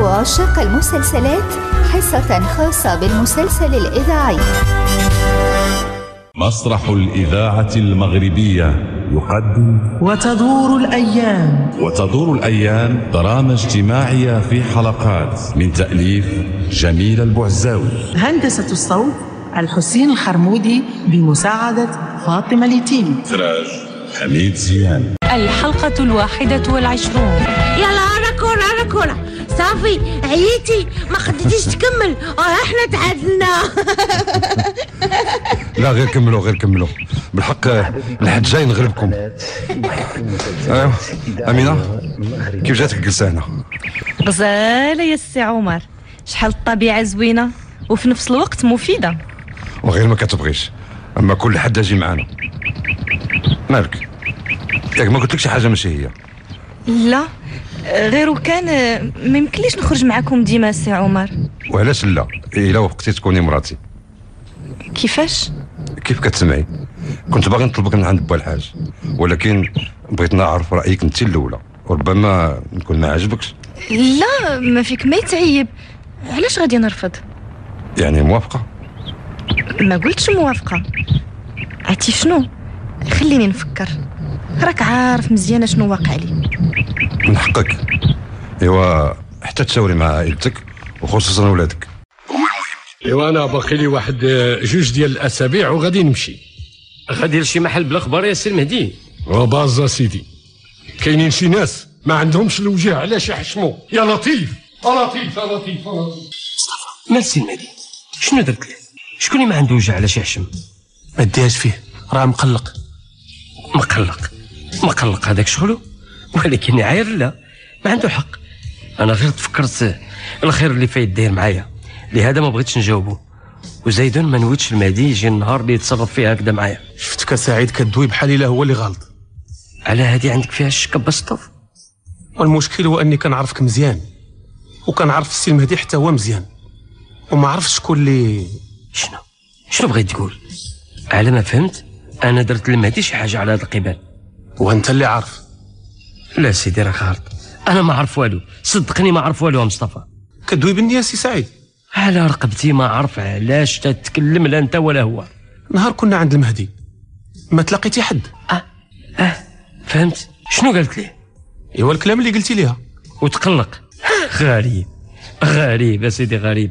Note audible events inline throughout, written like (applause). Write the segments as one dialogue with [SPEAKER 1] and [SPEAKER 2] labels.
[SPEAKER 1] وعشاق المسلسلات حصة خاصة بالمسلسل الإذاعي
[SPEAKER 2] مسرح الإذاعة المغربية يقدم
[SPEAKER 3] وتدور الأيام
[SPEAKER 2] وتدور الأيام دراما اجتماعية في حلقات من تأليف جميل البعزاوي
[SPEAKER 3] هندسة الصوت الحسين الخرمودي بمساعدة فاطمة ليتيم
[SPEAKER 2] إخراج حميد زيان
[SPEAKER 3] الحلقة الواحدة والعشرون يلا أنا كورة أنا كورة صافي عييتي ما خديتيش تكمل اه احنا تعادلنا
[SPEAKER 2] لا غير كملوا غير كملوا بالحق الحد جاي نغلبكم ايوا امينه كيف جاتك الجلسه هنا
[SPEAKER 3] غزاله يا سي عمر شحال الطبيعه زوينه وفي نفس الوقت مفيده
[SPEAKER 2] وغير ما كتبغيش اما كل حد اجي معانا مالك ياك ما قلت لك شي حاجه ماشي هي
[SPEAKER 3] لا غير وكان ما يمكنليش نخرج معكم ديما سي عمر
[SPEAKER 2] وعلاش لا الا وفقتي تكوني مراتي كيفاش كيف كتسمعي كنت باغي نطلبك من عند با الحاج ولكن بغيت نعرف رايك انت الاولى وربما نكون ما عجبكش
[SPEAKER 1] لا ما فيك ما يتعيب علاش غادي نرفض
[SPEAKER 2] يعني موافقه
[SPEAKER 1] ما قلتش موافقه عرفتي شنو خليني نفكر راك عارف مزيانه شنو واقع لي
[SPEAKER 2] من حقك ايوا حتى تشاوري مع عائلتك وخصوصا ولادك ايوا انا باقي لي واحد آه، جوج ديال الاسابيع وغادي نمشي غادي لشي محل بلا يا سي المهدي وبازا سيدي كاينين شي ناس ما عندهمش الوجه علاش يحشموا يا لطيف يا لطيف يا لطيف يا لطيف مصطفى مال سي المهدي شنو درت له شكون اللي ما عنده وجه علاش يحشم ما ديهاش فيه راه مقلق مقلق مقلق هذاك شغله ولكن عاير لا ما عنده حق انا غير تفكرت الخير اللي فايت داير معايا لهذا ما بغيتش نجاوبه وزيد ما نويتش المهدي يجي النهار اللي يتصرف فيه هكذا معايا شفتك سعيد كدوي بحال الا هو اللي غلط على هذه عندك فيها الشك بسطف والمشكل هو اني كنعرفك مزيان وكنعرف السي المهدي حتى هو مزيان وما عرفتش شكون اللي شنو شنو بغيت تقول على ما فهمت انا درت للمهدي شي حاجه على هذا القبال وانت اللي عارف لا سيدي راك غلط انا ما عرف والو صدقني ما عرف والو مصطفى كدوي بني يا سي سعيد على رقبتي ما عرف علاش تتكلم لا انت ولا هو نهار كنا عند المهدي ما تلاقيتي حد اه اه فهمت شنو قالت ليه
[SPEAKER 3] ايوا الكلام اللي قلتي ليها وتقلق غريب غريب اسيدي غريب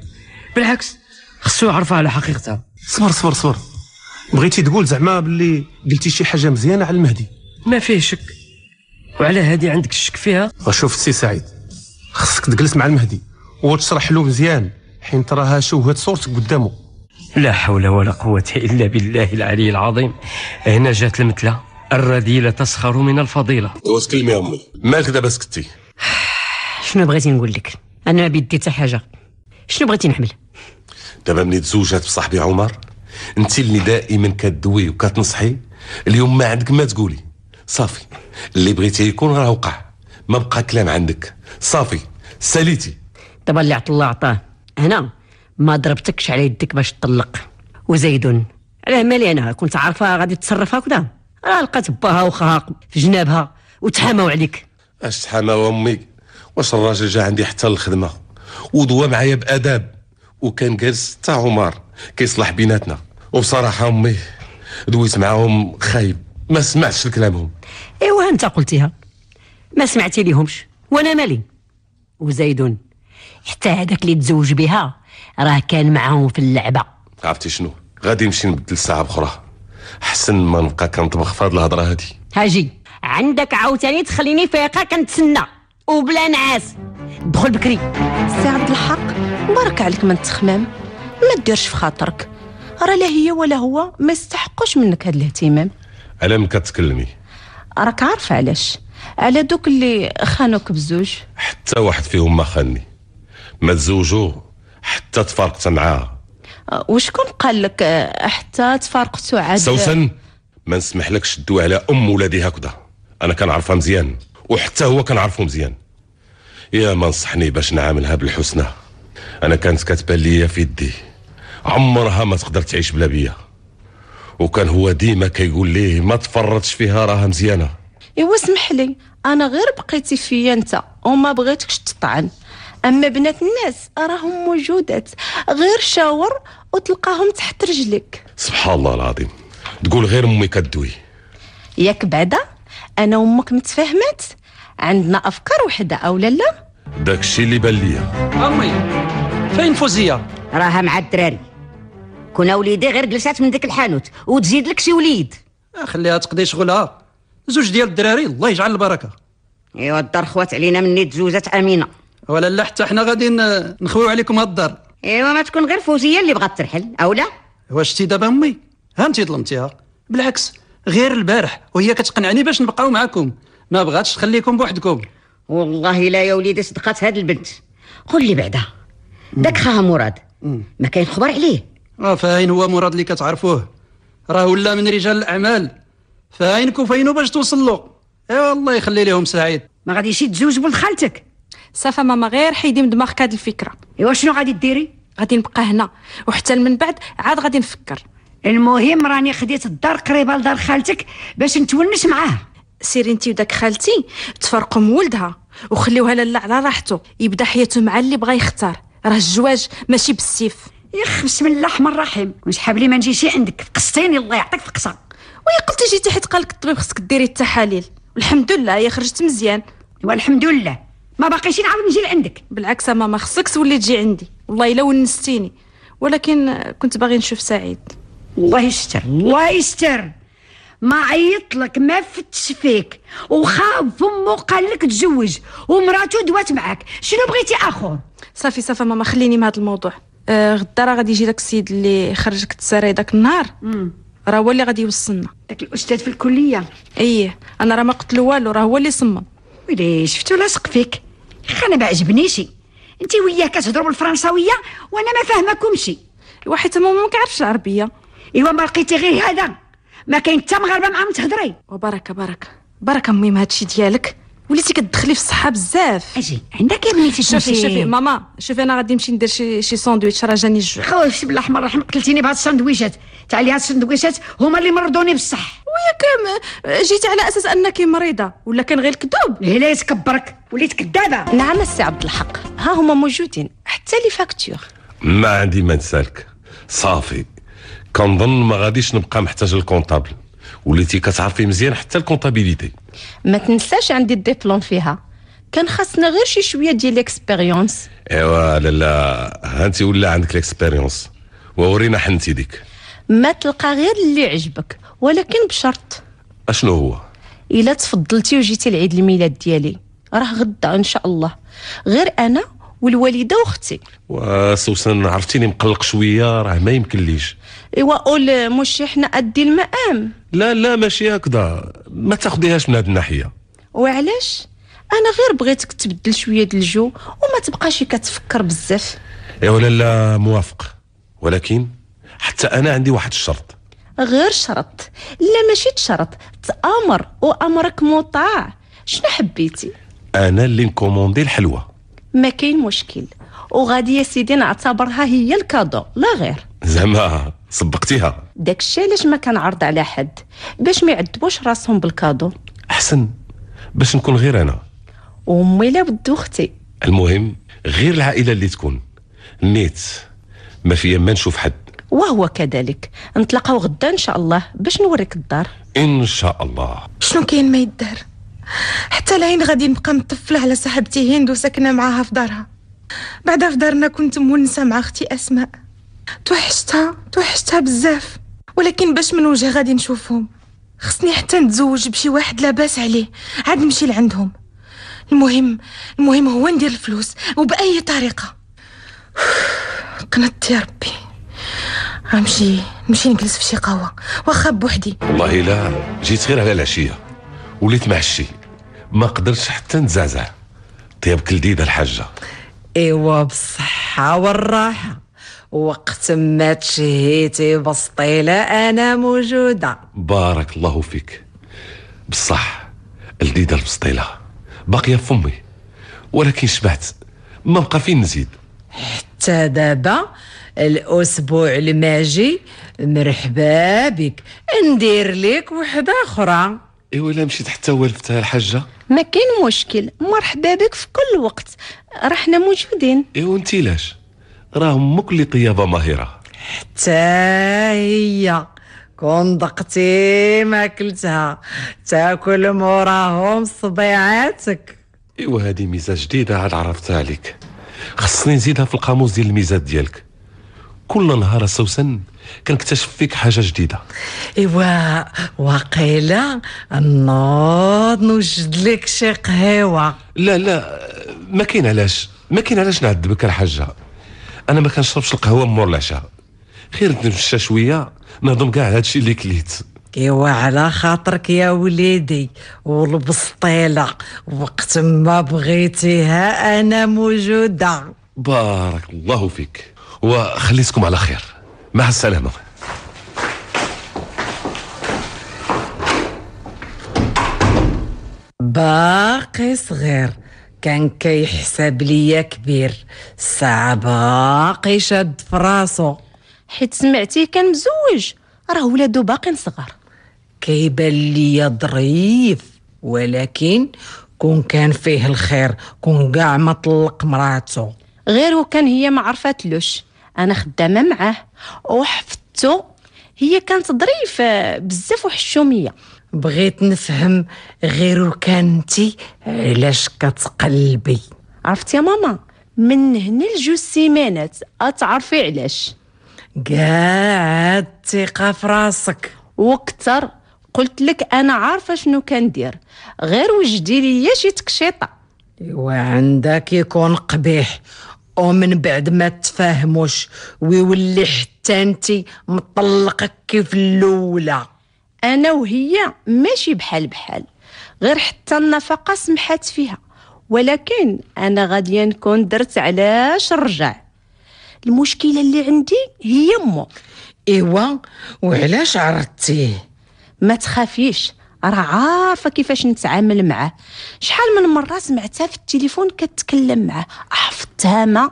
[SPEAKER 3] بالعكس خصو يعرفها على حقيقتها صبر صبر صبر بغيتي
[SPEAKER 2] تقول زعما باللي قلتي شي حاجه مزيانه على المهدي ما فيه شك وعلى هذه عندك الشك فيها وشوف سي سعيد خصك تجلس مع المهدي وتشرح له مزيان حين تراها شوهت صورتك قدامه لا حول ولا قوة إلا بالله العلي
[SPEAKER 4] العظيم هنا جات المثلة الرذيلة تسخر من الفضيلة
[SPEAKER 2] وتكلمي يا أمي مالك دابا سكتي (sighs)
[SPEAKER 4] شنو
[SPEAKER 1] بغيتي نقول لك أنا ما بيدي حتى حاجة شنو بغيتي نحمل
[SPEAKER 2] دابا ملي تزوجات بصاحبي عمر انت اللي دائما كدوي وكتنصحي اليوم ما عندك ما تقولي صافي اللي بغيتي يكون راه وقع ما بقى كلام عندك صافي ساليتي
[SPEAKER 1] دابا اللي عطى الله عطاه
[SPEAKER 5] هنا ما ضربتكش على يدك باش تطلق وزيد علاه مالي انا كنت عارفه غادي تتصرف هكذا راه لقات باها وخاها في جنابها وتحاموا عليك
[SPEAKER 2] اش تحاموا امي واش الراجل جا عندي حتى الخدمه ودوا معايا باداب وكان جالس حتى عمر كيصلح بيناتنا وبصراحه امي دويت معاهم خايب ما سمعتش لكلامهم
[SPEAKER 5] ايوا انت قلتيها ما سمعتي ليهمش وانا مالي وزيد حتى هذاك اللي تزوج بها راه كان معاهم في اللعبه
[SPEAKER 2] عرفتي شنو غادي نمشي نبدل ساعه بخرى حسن ما نبقى كنطبخ في هاد الهضره هادي
[SPEAKER 5] هاجي عندك عاوتاني تخليني فايقه كنتسنى وبلا نعاس دخل بكري سي عبد الحق بارك عليك من التخمام ما ديرش في خاطرك راه لا هي ولا هو ما يستحقوش منك هاد الاهتمام
[SPEAKER 2] على من كتكلمي
[SPEAKER 5] راك عارفه علاش على دوك اللي خانوك بزوج
[SPEAKER 2] حتى واحد فيهم ما خاني ما تزوجوا حتى تفارقت معاه
[SPEAKER 5] أه، وشكون قال لك أه، حتى تفارقتوا عاد سوسن
[SPEAKER 2] ما نسمحلكش تدوي على ام ولادي هكذا انا كنعرفها مزيان وحتى هو كنعرفه مزيان يا ما نصحني باش نعاملها بالحسنى انا كانت كتبان ليا في يدي عمرها ما تقدر تعيش بلا بيا وكان هو ديما كيقول ليه ما تفرطش فيها راها مزيانه
[SPEAKER 5] ايوا اسمح لي انا غير بقيتي فيا انت وما بغيتكش تطعن اما بنات الناس راهم موجودات غير شاور وتلقاهم تحت رجلك سبحان الله العظيم
[SPEAKER 2] تقول غير امي كدوي
[SPEAKER 5] ياك بعدا انا وامك متفاهمات عندنا افكار وحده او لا لا
[SPEAKER 2] داكشي اللي بان ليا
[SPEAKER 1] امي فين فوزيه راها مع الدراري كون وليدي غير جلسات من ديك الحانوت وتزيد لك شي وليد آه، خليها تقضي شغلها زوج ديال الدراري الله يجعل البركه ايوا الدار خوات علينا مني تزوجات امينه ولا لا حتى حنا غادي نخويو عليكم هاد الدار ايوا ما تكون غير فوزيه اللي بغات ترحل او لا واش تي دابا امي ها انت ظلمتيها بالعكس غير البارح وهي كتقنعني باش نبقاو معاكم ما بغاتش تخليكم بوحدكم والله لا يا وليدي صدقات هاد البنت قول لي بعدا داك خاها مراد ما كاين خبر عليه فاين هو مراد اللي كتعرفوه راه ولا من رجال الاعمال فاين كفينو باش توصل له اي والله يخلي لهم سعيد ما غاديش يتزوج ولد خالتك صافا ماما غير حيدي من دماغك هاد الفكره ايوا شنو غادي ديري غادي نبقى هنا وحتى من بعد عاد غادي نفكر المهم راني خديت الدار قريبه لدار خالتك باش نتونس معاه سيري انت وداك خالتي تفرقوا من ولدها وخليوها لالا على راحته يبدا حياته مع اللي بغا يختار راه الزواج ماشي بالسيف يخ بسم الله الرحمن الرحيم وسحاب لي ما شي عندك فقستيني الله يعطيك فقصه وي قلت جيتي حيت قالك الطبيب خصك ديري التحاليل والحمد لله هي خرجت مزيان والحمد لله ما باقيش نعاود نجي لعندك بالعكس ماما خصك تولي تجي عندي والله الا ونستيني ولكن كنت باغي نشوف سعيد الله يستر الله يستر ما عيط لك ما فتش فيك وخاف فمو قال لك تزوج ومراته دوات معاك شنو بغيتي اخر صافي صافي ماما خليني من هذا الموضوع آه، غدا راه غادي يجي داك السيد اللي خرجك تساري داك النهار راه هو اللي غادي يوصلنا داك الاستاذ في الكليه ايه انا راه ما قلت له والو راه هو اللي صمم ويلي شفتو لاصق فيك خا انا ما عجبنيش انت وياه كتهضروا بالفرنساويه وانا ما فاهمكمش الواحد ماما ما كيعرفش العربيه ايوا ما لقيتي غير هذا ما كاين حتى مغاربه معاهم تهضري وبركه بركه بركه ميم هادشي ديالك وليتي كتدخلي في الصحه بزاف اجي عندك يا بنيتي شوفي شوفي ماما شوفي انا غادي نمشي ندير شي شي ساندويتش راه جاني الجوع خويا بالاحمر رحم قتلتيني بهاد الساندويشات تاع لي هاد الساندويشات هما اللي
[SPEAKER 5] مرضوني بصح وياك جيتي على اساس انك مريضه ولا كان غير الكذوب إيه، لا يتكبرك وليت كذابه نعم السي عبد الحق ها هما موجودين حتى لي فاكتور
[SPEAKER 2] ما عندي ما نسالك صافي كنظن ما غاديش نبقى محتاج الكونطابل وليتي كتعرفي مزيان حتى الكونطابيليتي
[SPEAKER 5] ما تنساش عندي الدبلوم فيها كان خاصنا غير شي شويه ديال ليكسبيريونس
[SPEAKER 2] ايوا لالا لا انت ولا عندك ليكسبيريونس وورينا حنتي ديك
[SPEAKER 5] ما تلقى غير اللي عجبك ولكن بشرط اشنو هو الا تفضلتي وجيتي لعيد الميلاد ديالي راه غدا ان شاء الله غير انا والوالده واختي
[SPEAKER 2] وسوسن عرفتيني مقلق شويه راه ما يمكن ليش
[SPEAKER 5] ايوا قول مش حنا قد المقام
[SPEAKER 2] لا لا ماشي هكذا ما تاخديهاش من هذه الناحيه
[SPEAKER 5] وعلاش انا غير بغيتك تبدل شويه د الجو وما تبقاش كتفكر بزاف
[SPEAKER 2] ايوا لا موافق ولكن حتى انا عندي واحد الشرط
[SPEAKER 5] غير شرط لا ماشي تشرط تامر وامرك مطاع شنو حبيتي
[SPEAKER 2] انا اللي نكوموندي الحلوه
[SPEAKER 5] ما كاين مشكل وغادي يا سيدي نعتبرها هي الكادو لا غير
[SPEAKER 2] زعما سبقتيها
[SPEAKER 5] داك الشيء علاش ما كنعرض على حد باش ما يعذبوش راسهم بالكادو
[SPEAKER 2] احسن باش نكون غير انا
[SPEAKER 5] وامي لا بدو اختي
[SPEAKER 2] المهم غير العائله اللي تكون نيت ما فيا ما نشوف حد
[SPEAKER 5] وهو كذلك نتلاقاو غدا ان شاء الله باش
[SPEAKER 3] نوريك الدار
[SPEAKER 2] ان شاء الله
[SPEAKER 3] شنو كاين ما يدار حتى لين غادي نبقى مطفله على صاحبتي هند وساكنه معاها في دارها بعدا في دارنا كنت مونسه مع اختي اسماء توحشتها توحشتها بزاف ولكن باش من وجه غادي نشوفهم خصني حتى نتزوج بشي واحد لاباس عليه عاد نمشي لعندهم المهم المهم هو ندير الفلوس وبأي طريقة قنطت يا ربي غنمشي نمشي نجلس في شي قهوة واخا بوحدي
[SPEAKER 2] والله لا جيت غير على العشية وليت معشي ما قدرتش حتى نتزعزع طيابك لذيذة الحاجة
[SPEAKER 4] ايوا بالصحة والراحة وقت ما تشهيتي بسطيلة أنا موجودة
[SPEAKER 2] بارك الله فيك بصح الديدة البسطيلة باقية في فمي ولكن شبعت ما بقى فين نزيد
[SPEAKER 4] حتى دابا الأسبوع الماجي مرحبا بك ندير لك وحدة أخرى
[SPEAKER 2] إيوا إلا مشيت حتى والفتها الحاجة
[SPEAKER 4] ما كاين
[SPEAKER 5] مشكل مرحبا بك في كل وقت رحنا موجودين
[SPEAKER 2] إيوا انتي لاش راهم مقلق يا ماهرة
[SPEAKER 4] حتى هي كون ضقتي ما كلتها تاكل موراهم صبيعاتك
[SPEAKER 2] ايوا هذه ميزه جديده عاد عرفتها عليك خصني نزيدها في القاموس ديال الميزات ديالك كل نهار سوسن كنكتشف فيك حاجه جديده
[SPEAKER 4] ايوا وقيلا نوض نوجد لك شي قهيوه لا لا ما كاين علاش ما كاين علاش نعذبك الحاجه انا ما
[SPEAKER 2] كنشربش القهوه مور العشاء خير نتمشى شويه نهضم كاع هادشي اللي كليت
[SPEAKER 4] ايوا على خاطرك يا وليدي ولبس طيله وقت ما بغيتيها انا موجوده
[SPEAKER 2] بارك الله فيك وخليتكم على خير مع السلامه
[SPEAKER 4] باقي صغير كان كيحسب ليا كبير الساعة باقي شاد فراسو حيت سمعتي كان مزوج راه ولادو باقين صغار كيبان ليا ظريف ولكن كون كان فيه الخير كون كاع ما طلق مراتو
[SPEAKER 5] غير وكان هي ما
[SPEAKER 4] عرفاتلوش
[SPEAKER 5] انا خدامه معاه وحفظتو هي كانت ظريفه بزاف وحشوميه بغيت نفهم غير كان
[SPEAKER 4] علاش كتقلبي
[SPEAKER 5] عرفتي يا ماما من هنا لجوج سيمانات اتعرفي علاش
[SPEAKER 4] قاعد ثقه في راسك
[SPEAKER 5] وكتر قلت لك انا عارفه شنو كندير غير وجدي ليا شي تكشيطه
[SPEAKER 4] وعندك عندك يكون قبيح ومن بعد ما تفاهموش ويولي حتى انت مطلقك كيف الاولى
[SPEAKER 5] انا وهي ماشي بحال بحال غير حتى النفقه سمحات فيها ولكن انا غادي نكون درت علاش رجع المشكله اللي عندي هي مو ايوا وعلاش عرضتيه ما تخافيش راه عارفه كيفاش نتعامل معاه شحال من مره سمعتها في التليفون كتكلم معاه
[SPEAKER 4] حفظتها ما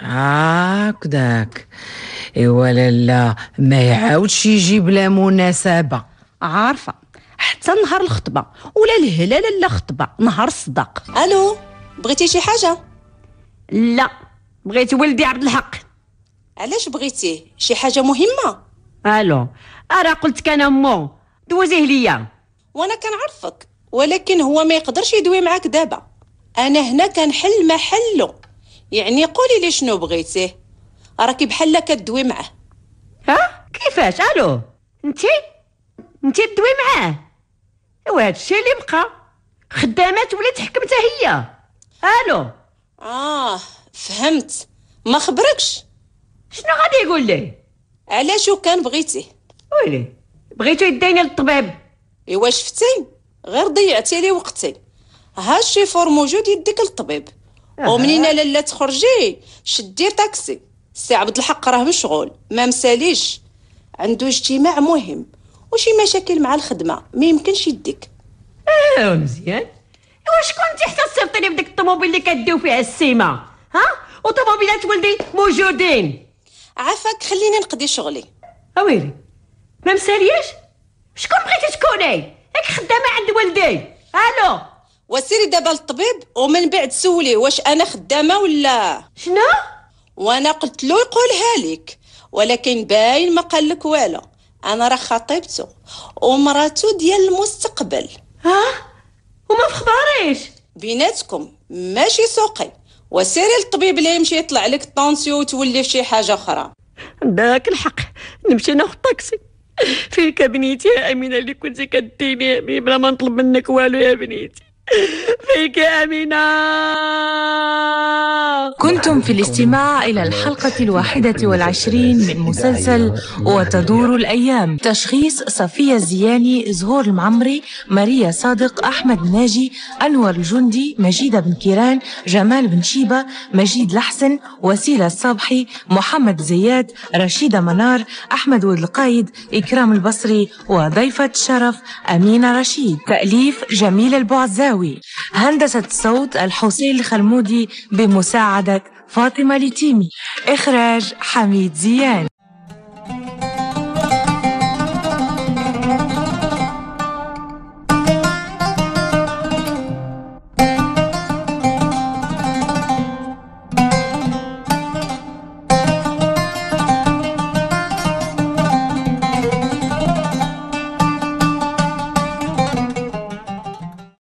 [SPEAKER 4] هكذاك ايوا لا ما يعاودش يجي بلا مناسبه عارفه حتى نهار الخطبه ولا الهلال لا خطبه نهار الصداق
[SPEAKER 5] الو بغيتي شي حاجه لا بغيت ولدي عبد الحق علاش بغيتيه شي حاجه مهمه الو ارا قلت كان امو دوزيه ليا وانا كنعرفك ولكن هو ما يقدرش يدوي معاك دابا انا هنا كنحل محله يعني قولي لي شنو بغيتيه راكي بحال كدوي معاه ها كيفاش الو انتي انت دوي معاه ايوا هادشي اللي بقى خدامات ولا تحكم حتى هي الو اه فهمت ما خبركش شنو غادي يقول لي علاش وكان بغيتيه ويلي بغيتو يديني للطبيب ايوا شفتي غير ضيعتي لي وقتي ها فور موجود يديك للطبيب آه. ومنين لالا تخرجي شدي طاكسي سي عبد الحق راه مشغول ما مساليش عنده اجتماع مهم وشي مشاكل مع الخدمه ما يمكنش يديك اه مزيان واش كنتي حتى صيفطي لي بديك الطوموبيل اللي كديو فيها السيمه ها وطوموبيلات ولدي موجودين عافاك خليني نقضي شغلي اويلي ما مسالياش شكون بغيتي تكوني ياك خدامه عند ولدي الو وسيري دابا للطبيب ومن بعد سولي واش انا خدامه ولا شنو وانا قلت له يقولها لك ولكن باين ما قال لك والو انا راه خطيبته ومراته ديال المستقبل ها وما بخباريش بيناتكم ماشي سوقي وسيري للطبيب اللي يمشي يطلع لك الطونسيو وتولي في شي حاجه اخرى داك الحق نمشي ناخذ طاكسي فيك كابنيتي
[SPEAKER 1] يا امينه اللي كنتي كديني بلا ما نطلب منك والو يا بنيتي
[SPEAKER 3] فيك يا امينه أنتم في الاستماع إلى الحلقة الواحدة والعشرين من مسلسل وتدور الأيام تشخيص صفية الزياني زهور المعمري ماريا صادق أحمد ناجي أنور الجندي مجيدة بن كيران جمال بن شيبة مجيد لحسن وسيلة الصبحي محمد زياد رشيدة منار أحمد ود القايد إكرام البصري وضيفة الشرف أمينة رشيد تأليف جميل البعزاوي هندسة الصوت الحسين الخلمودي بمساعدة فاطمة لتيمي إخراج حميد زيان